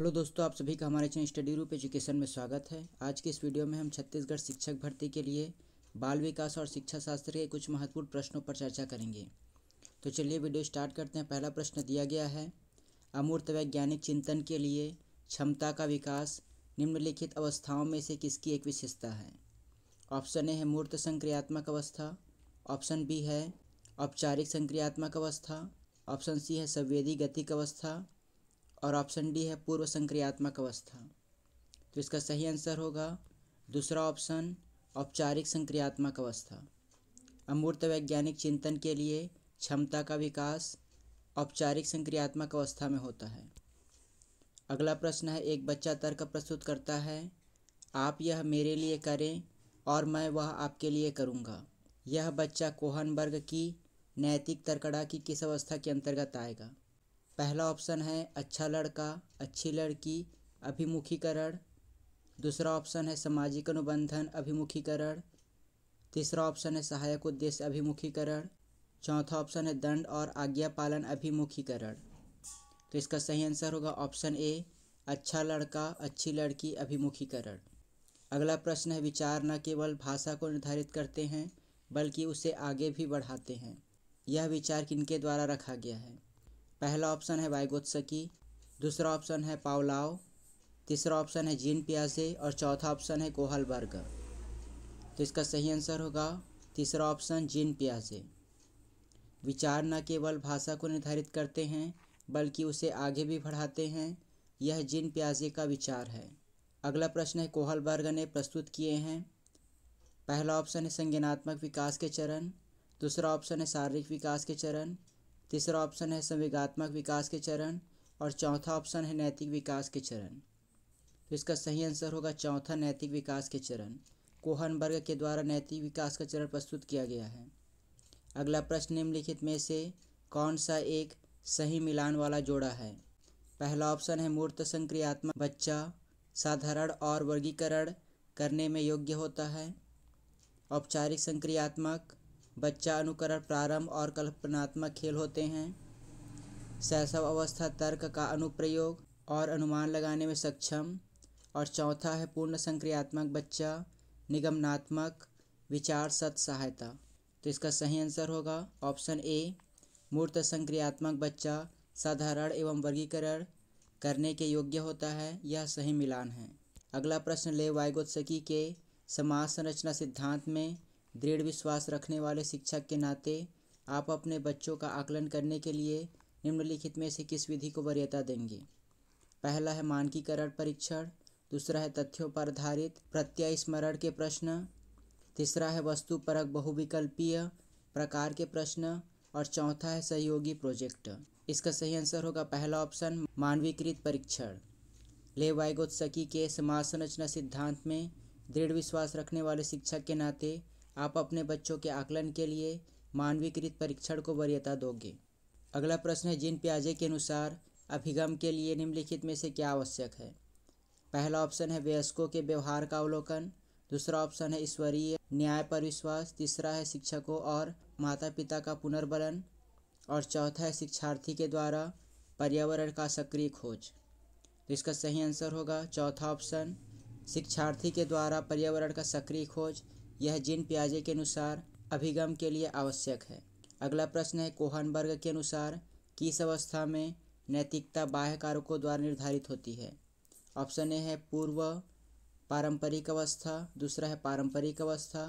hello दोस्तों आप सभी का हमारे चैनल स्टडी रूप एजुकेशन में स्वागत है आज के इस वीडियो में हम छत्तीसगढ़ शिक्षक भर्ती के लिए बाल विकास और शिक्षा शास्त्र के कुछ महत्वपूर्ण प्रश्नों पर चर्चा करेंगे तो चलिए वीडियो स्टार्ट करते हैं पहला प्रश्न दिया गया है अमूर्त वैज्ञानिक चिंतन के लिए क्षमता का विकास निम्नलिखित अवस्थाओं में से किसकी एक विशेषता है ऑप्शन ए है मूर्त संक्रियात्मक अवस्था ऑप्शन बी है औपचारिक संक्रियात्मक अवस्था ऑप्शन सी है संवेदी गतिक अवस्था और ऑप्शन डी है पूर्व संक्रियात्मक अवस्था तो इसका सही आंसर होगा दूसरा ऑप्शन औपचारिक संक्रियात्मक अवस्था अमूर्त वैज्ञानिक चिंतन के लिए क्षमता का विकास औपचारिक संक्रियात्मक अवस्था में होता है अगला प्रश्न है एक बच्चा तर्क प्रस्तुत करता है आप यह मेरे लिए करें और मैं वह आपके लिए करूँगा यह बच्चा कोहनबर्ग की नैतिक तर्कड़ा की किस अवस्था के अंतर्गत आएगा पहला ऑप्शन है अच्छा लड़का अच्छी लड़की अभिमुखीकरण दूसरा ऑप्शन है सामाजिक अनुबंधन अभिमुखीकरण तीसरा ऑप्शन है सहायक उद्देश्य अभिमुखीकरण चौथा ऑप्शन है दंड और आज्ञा पालन अभिमुखीकरण तो इसका सही आंसर होगा ऑप्शन ए अच्छा लड़का अच्छी लड़की अभिमुखीकरण अगला प्रश्न है विचार न केवल भाषा को निर्धारित करते हैं बल्कि उसे आगे भी बढ़ाते हैं यह विचार किनके द्वारा रखा गया है पहला ऑप्शन है वाइगोत्सकी दूसरा ऑप्शन है पावलाव तीसरा ऑप्शन है जीन प्याजे और चौथा ऑप्शन है कोहल बर्गर तो इसका सही आंसर होगा तीसरा ऑप्शन जीन प्याजे विचार न केवल भाषा को निर्धारित करते हैं बल्कि उसे आगे भी बढ़ाते हैं यह जिन प्याजे का विचार है अगला प्रश्न है कोहल वर्ग ने प्रस्तुत किए हैं पहला ऑप्शन है संज्ञानात्मक विकास के चरण दूसरा ऑप्शन है शारीरिक विकास के चरण तीसरा ऑप्शन है संविगात्मक विकास के चरण और चौथा ऑप्शन है नैतिक विकास के चरण तो इसका सही आंसर होगा चौथा नैतिक विकास के चरण कोहनबर्ग के द्वारा नैतिक विकास का चरण प्रस्तुत किया गया है अगला प्रश्न निम्नलिखित में से कौन सा एक सही मिलान वाला जोड़ा है पहला ऑप्शन है मूर्त संक्रियात्मक बच्चा साधारण और वर्गीकरण करने में योग्य होता है औपचारिक संक्रियात्मक बच्चा अनुकरण प्रारंभ और कल्पनात्मक खेल होते हैं शैशव अवस्था तर्क का अनुप्रयोग और अनुमान लगाने में सक्षम और चौथा है पूर्ण संक्रियात्मक बच्चा निगमनात्मक विचार सत सहायता तो इसका सही आंसर होगा ऑप्शन ए मूर्त संक्रियात्मक बच्चा साधारण एवं वर्गीकरण करने के योग्य होता है यह सही मिलान है अगला प्रश्न ले वायगोत्सकी के समाज संरचना सिद्धांत में दृढ़ विश्वास रखने वाले शिक्षक के नाते आप अपने बच्चों का आकलन करने के लिए निम्नलिखित में से किस विधि को वरीयता देंगे पहला है मानकीकरण परीक्षण दूसरा है तथ्यों पर आधारित प्रत्यय स्मरण के प्रश्न तीसरा है वस्तु परक बहुविकल्पीय प्रकार के प्रश्न और चौथा है सहयोगी प्रोजेक्ट इसका सही आंसर होगा पहला ऑप्शन मानवीकृत परीक्षण ले वाइगोत्सकी के समाज संरचना सिद्धांत में दृढ़ विश्वास रखने वाले शिक्षक के नाते आप अपने बच्चों के आकलन के लिए मानवीकृत परीक्षण को वरीयता दोगे अगला प्रश्न है जिन प्याजे के अनुसार अभिगम के लिए निम्नलिखित में से क्या आवश्यक है पहला ऑप्शन है वयस्कों के व्यवहार का अवलोकन दूसरा ऑप्शन है ईश्वरीय न्याय पर विश्वास तीसरा है शिक्षकों और माता पिता का पुनर्बलन और चौथा है शिक्षार्थी के द्वारा पर्यावरण का सक्रिय खोज तो इसका सही आंसर होगा चौथा ऑप्शन शिक्षार्थी के द्वारा पर्यावरण का सक्रिय खोज यह जिन प्याजे के अनुसार अभिगम के लिए आवश्यक है अगला प्रश्न है कोहनबर्ग के अनुसार किस अवस्था में नैतिकता बाह्य कारकों द्वारा निर्धारित होती है ऑप्शन ए है पूर्व पारंपरिक अवस्था दूसरा है पारंपरिक अवस्था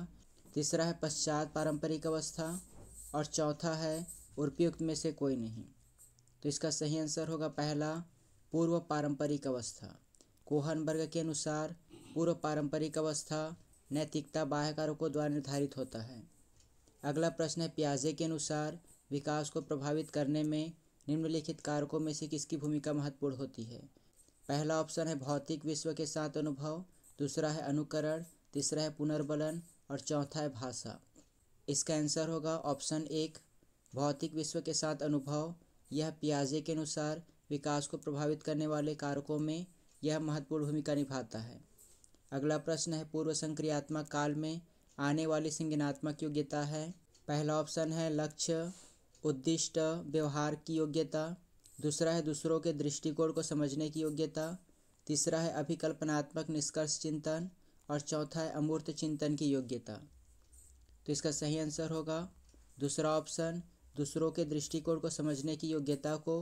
तीसरा है पश्चात पारंपरिक अवस्था और चौथा है उर्पयुक्त में से कोई नहीं तो इसका सही आंसर होगा पहला पूर्व पारंपरिक अवस्था कोहनबर्ग के अनुसार पूर्व पारंपरिक अवस्था नैतिकता बाह्यकारों को द्वारा निर्धारित होता है अगला प्रश्न है प्याजे के अनुसार विकास को प्रभावित करने में निम्नलिखित कारकों में से किसकी भूमिका महत्वपूर्ण होती है पहला ऑप्शन है भौतिक विश्व के साथ अनुभव दूसरा है अनुकरण तीसरा है पुनर्बलन और चौथा है भाषा इसका आंसर होगा ऑप्शन एक भौतिक विश्व के साथ अनुभव यह प्याजे के अनुसार विकास को प्रभावित करने वाले कारकों में यह महत्वपूर्ण भूमिका निभाता है अगला प्रश्न है पूर्व संक्रियात्मक काल में आने वाली संज्ञानात्मक योग्यता है पहला ऑप्शन है लक्ष्य उद्दिष्ट व्यवहार की योग्यता दूसरा है दूसरों के दृष्टिकोण को समझने की योग्यता तीसरा है अभिकल्पनात्मक निष्कर्ष चिंतन और चौथा है अमूर्त चिंतन की योग्यता तो इसका सही आंसर होगा दूसरा ऑप्शन दूसरों के दृष्टिकोण को समझने की योग्यता को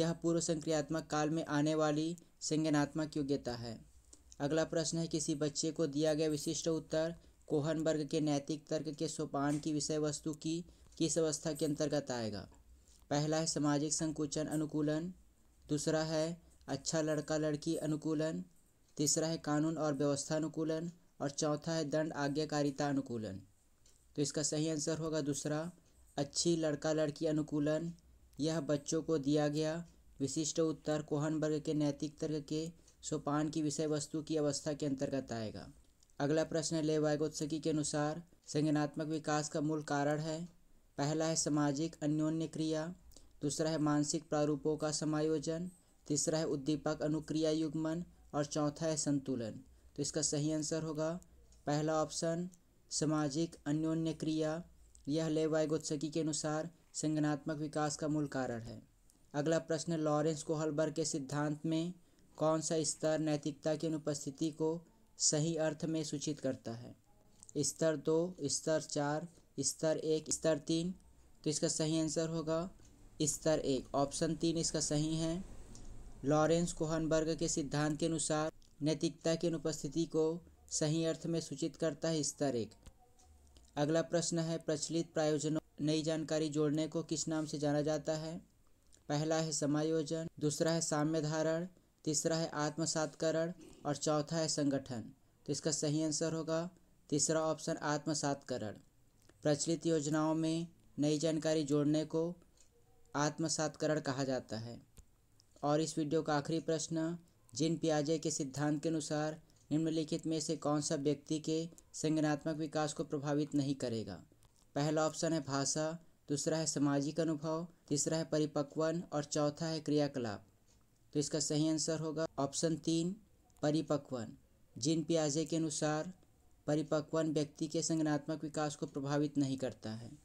यह पूर्व संक्रियात्मक काल में आने वाली संज्ञानात्मक योग्यता है अगला प्रश्न है किसी बच्चे को दिया गया विशिष्ट उत्तर कोहन वर्ग के नैतिक तर्क के सोपान की विषय वस्तु की किस अवस्था के अंतर्गत आएगा पहला है सामाजिक संकुचन अनुकूलन दूसरा है अच्छा लड़का लड़की अनुकूलन तीसरा है कानून और व्यवस्था अनुकूलन और चौथा है दंड आज्ञाकारिता अनुकूलन तो इसका सही आंसर होगा दूसरा अच्छी लड़का लड़की अनुकूलन यह बच्चों को दिया गया विशिष्ट उत्तर कोहन वर्ग के नैतिक तर्क के सोपान की विषय वस्तु की अवस्था के अंतर्गत आएगा अगला प्रश्न है लेवायगोत्सकी के अनुसार संज्ञानात्मक विकास का मूल कारण है पहला है सामाजिक अन्योन्य क्रिया दूसरा है मानसिक प्रारूपों का समायोजन तीसरा है उद्दीपक अनुक्रिया युग्मन और चौथा है संतुलन तो इसका सही आंसर होगा पहला ऑप्शन सामाजिक अन्योन्य क्रिया यह ले वायगोत्सकी के अनुसार संगनात्मक विकास का मूल कारण है अगला प्रश्न लॉरेंस कोहलबर्ग के सिद्धांत में कौन सा स्तर नैतिकता की अनुपस्थिति को सही अर्थ में सूचित करता है स्तर दो स्तर चार स्तर एक स्तर तीन तो इसका सही आंसर होगा स्तर एक ऑप्शन तीन इसका सही है लॉरेंस कोहनबर्ग के सिद्धांत के अनुसार नैतिकता की अनुपस्थिति को सही अर्थ में सूचित करता है स्तर एक अगला प्रश्न है प्रचलित प्रायोजनों नई जानकारी जोड़ने को किस नाम से जाना जाता है पहला है समायोजन दूसरा है साम्य धारण तीसरा है आत्मसातकरण और चौथा है संगठन तो इसका सही आंसर होगा तीसरा ऑप्शन आत्मसातकरण प्रचलित योजनाओं में नई जानकारी जोड़ने को आत्मसातकरण कहा जाता है और इस वीडियो का आखिरी प्रश्न जिन प्याजे के सिद्धांत के अनुसार निम्नलिखित में से कौन सा व्यक्ति के संगठनात्मक विकास को प्रभावित नहीं करेगा पहला ऑप्शन है भाषा दूसरा है सामाजिक अनुभव तीसरा है परिपक्वन और चौथा है क्रियाकलाप तो इसका सही आंसर होगा ऑप्शन तीन परिपक्वन जिन पियाजे के अनुसार परिपक्वन व्यक्ति के संगनात्मक विकास को प्रभावित नहीं करता है